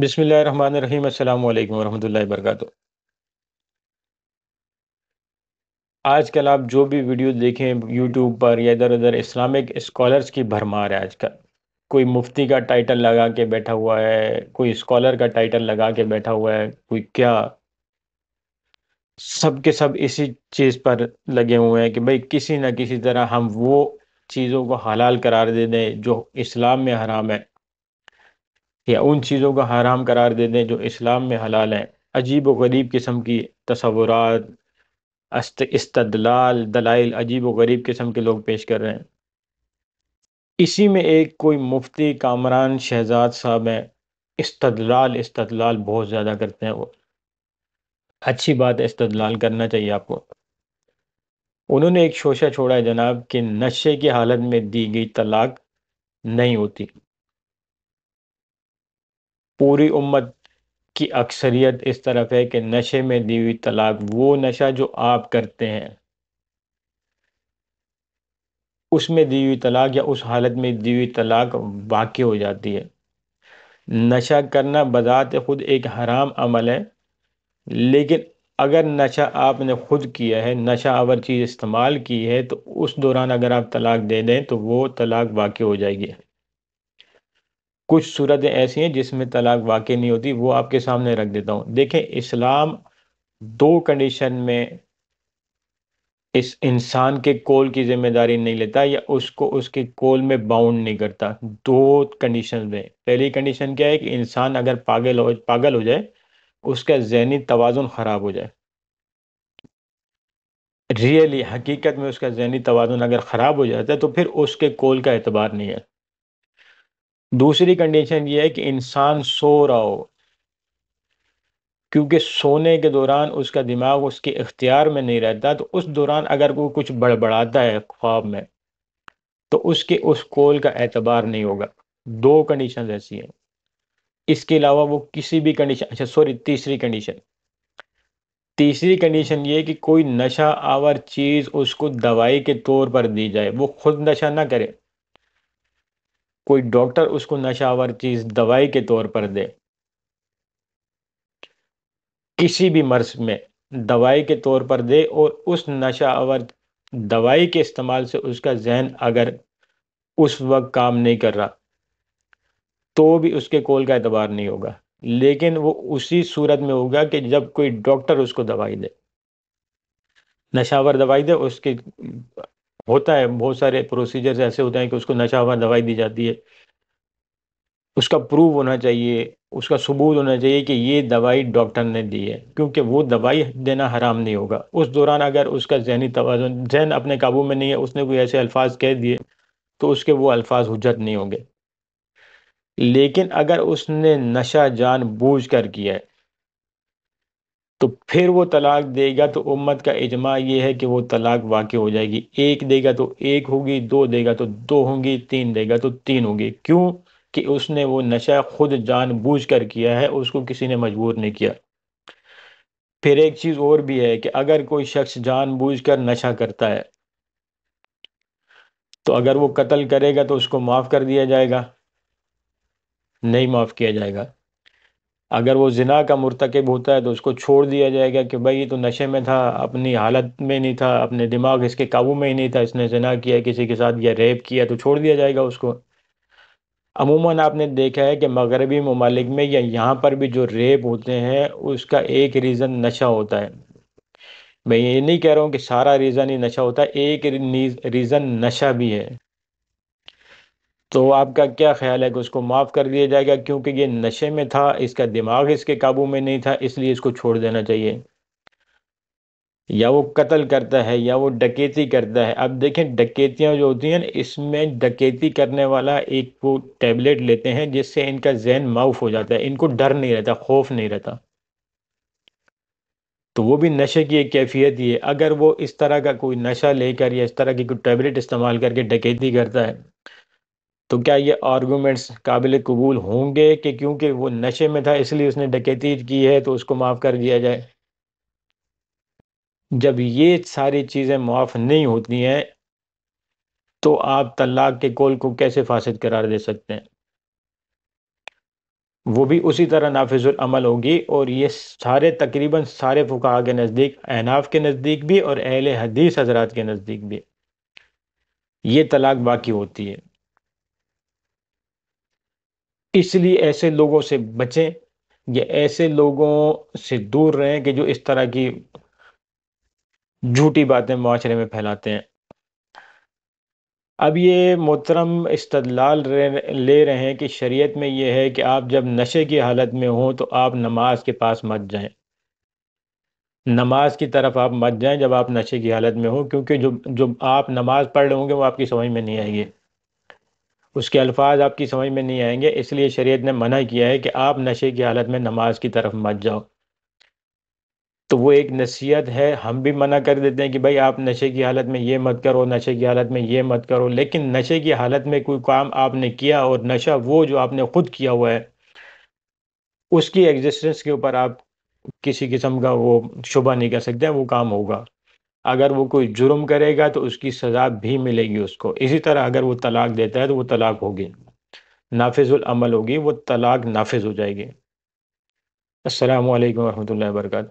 बिसमीम् अल्लाम वरहमल वर्क आज कल आप जो भी वीडियो देखें यूट्यूब पर या इधर उधर इस्लामिक स्कॉलर्स की भरमार है आजकल कोई मुफ्ती का टाइटल लगा के बैठा हुआ है कोई स्कॉलर का टाइटल लगा के बैठा हुआ है कोई क्या सब के सब इसी चीज़ पर लगे हुए हैं कि भाई किसी ना किसी तरह हम वो चीज़ों को हलाल करार दे दें जो इस्लाम में हराम है या उन चीज़ों का हराम करार दे दें जो इस्लाम में हलाल हैं अजीब व गरीब किस्म की तस्वुरात इस्तदलाल दलाइल अजीब व गरीब किस्म के लोग पेश कर रहे हैं इसी में एक कोई मुफ्ती कामरान शहजाद साहब हैं इस्तदलाल इस्तदलाल बहुत ज़्यादा करते हैं वो अच्छी बात है इस्तदलाल करना चाहिए आपको उन्होंने एक शोशा छोड़ा है जनाब कि नशे की हालत में दी गई तलाक नहीं होती पूरी उम्मत की अक्सरियत इस तरफ है कि नशे में दी हुई तलाक वो नशा जो आप करते हैं उसमें दी हुई तलाक या उस हालत में दी हुई तलाक वाकई हो जाती है नशा करना बजात खुद एक हराम अमल है लेकिन अगर नशा आपने खुद किया है नशा अवर चीज़ इस्तेमाल की है तो उस दौरान अगर आप तलाक दे दें तो वो तलाक वाकई हो जाएगी कुछ सूरतें ऐसी हैं जिसमें तलाक वाकई नहीं होती वो आपके सामने रख देता हूँ देखें इस्लाम दो कंडीशन में इस इंसान के कोल की जिम्मेदारी नहीं लेता या उसको उसके कोल में बाउंड नहीं करता दो कंडीशन में पहली कंडीशन क्या है कि इंसान अगर पागल हो पागल हो जाए उसका जहनी तोज़ुन ख़राब हो जाए रियली हकीकत में उसका जहनी तोज़ुन अगर ख़राब हो जाता है तो फिर उसके कोल का एतबार नहीं है दूसरी कंडीशन ये है कि इंसान सो रहा हो क्योंकि सोने के दौरान उसका दिमाग उसके इख्तियार में नहीं रहता तो उस दौरान अगर वो कुछ बड़बड़ाता है ख्वाब में तो उसके उस कॉल का एतबार नहीं होगा दो कंडीशन ऐसी हैं इसके अलावा वो किसी भी कंडीशन अच्छा सॉरी तीसरी कंडीशन तीसरी कंडीशन ये कि कोई नशा आवर चीज़ उसको दवाई के तौर पर दी जाए वो खुद नशा ना करे कोई डॉक्टर उसको नशावर चीज दवाई के तौर पर दे किसी भी मर्ज में दवाई के तौर पर दे और उस नशावर दवाई के इस्तेमाल से उसका जहन अगर उस वक्त काम नहीं कर रहा तो भी उसके कोल का एतबार नहीं होगा लेकिन वो उसी सूरत में होगा कि जब कोई डॉक्टर उसको दवाई दे नशावर दवाई दे उसके होता है बहुत सारे प्रोसीजर्स ऐसे होते हैं कि उसको नशा हुआ दवाई दी जाती है उसका प्रूव होना चाहिए उसका सबूत होना चाहिए कि ये दवाई डॉक्टर ने दी है क्योंकि वो दवाई देना हराम नहीं होगा उस दौरान अगर उसका जहनी तोज़न जहन अपने काबू में नहीं है उसने कोई ऐसे अल्फाज कह दिए तो उसके वो अल्फाज हजत नहीं होंगे लेकिन अगर उसने नशा जान बूझ कर किया है तो फिर वो तलाक देगा तो उम्मत का इजमा ये है कि वो तलाक वाकई हो जाएगी एक देगा तो एक होगी दो देगा तो दो होंगी तीन देगा तो तीन होंगी क्यों कि उसने वो नशा खुद बूझ कर किया है उसको किसी ने मजबूर नहीं किया फिर एक चीज़ और भी है कि अगर कोई शख्स बूझ कर नशा करता है तो अगर वो कत्ल करेगा तो उसको माफ़ कर दिया जाएगा नहीं माफ़ किया जाएगा अगर वो जिना का मरतकब होता है तो उसको छोड़ दिया जाएगा कि भाई तो नशे में था अपनी हालत में नहीं था अपने दिमाग इसके काबू में ही नहीं था इसने जिना किया किसी के साथ या रेप किया तो छोड़ दिया जाएगा उसको अमूमन आपने देखा है कि मगरबी ममालिक में या यहाँ पर भी जो रेप होते हैं उसका एक रीज़न नशा होता है मैं ये नहीं कह रहा हूँ कि सारा रीज़न ही नशा होता है एक रीज़न नशा भी है तो आपका क्या ख्याल है कि उसको माफ़ कर दिया जाएगा क्योंकि ये नशे में था इसका दिमाग इसके काबू में नहीं था इसलिए इसको छोड़ देना चाहिए या वो कत्ल करता है या वो डकेती करता है अब देखें डकैतियाँ जो होती हैं ना इसमें डकेती करने वाला एक वो टैबलेट लेते हैं जिससे इनका जहन माउफ हो जाता है इनको डर नहीं रहता खौफ नहीं रहता तो वो भी नशे की एक कैफियत ही है अगर वो इस तरह का कोई नशा लेकर या इस तरह की कोई टैबलेट इस्तेमाल करके डकैती करता है तो क्या ये आर्गूमेंट्स काबिल कबूल होंगे कि क्योंकि वो नशे में था इसलिए उसने डकैती की है तो उसको माफ़ कर दिया जाए जब ये सारी चीज़ें माफ़ नहीं होती हैं तो आप तलाक के कोल को कैसे फासिद करार दे सकते हैं वो भी उसी तरह नाफिजुल अमल होगी और ये सारे तकरीबन सारे फुका के नज़दीक अहनाफ के नज़दीक भी और अहल हदीस हजरात के नज़दीक भी ये तलाक बाकी होती है इसलिए ऐसे लोगों से बचें या ऐसे लोगों से दूर रहें कि जो इस तरह की झूठी बातें माशरे में फैलाते हैं अब ये मोहतरम इस्तलाल ले रहे हैं कि शरीयत में यह है कि आप जब नशे की हालत में हों तो आप नमाज के पास मत जाएं नमाज की तरफ आप मत जाएं जब आप नशे की हालत में हों क्योंकि जो जो आप नमाज पढ़ रहे होंगे वो आपकी समझ में नहीं आएगी उसके अल्फाज आपकी समझ में नहीं आएंगे इसलिए शरीयत ने मना किया है कि आप नशे की हालत में नमाज की तरफ मत जाओ तो वो एक नसीहत है हम भी मना कर देते हैं कि भाई आप नशे की हालत में ये मत करो नशे की हालत में ये मत करो लेकिन नशे की हालत में कोई काम आपने किया और नशा वो जो आपने खुद किया हुआ है उसकी एग्जिस्टेंस के ऊपर आप किसी किस्म का वो शुभा नहीं कर सकते वो काम होगा अगर वो कोई जुर्म करेगा तो उसकी सज़ा भी मिलेगी उसको इसी तरह अगर वो तलाक देता है तो वो तलाक होगी अमल होगी वो तलाक नाफिज हो जाएगी अल्लाम वरहमल वर्का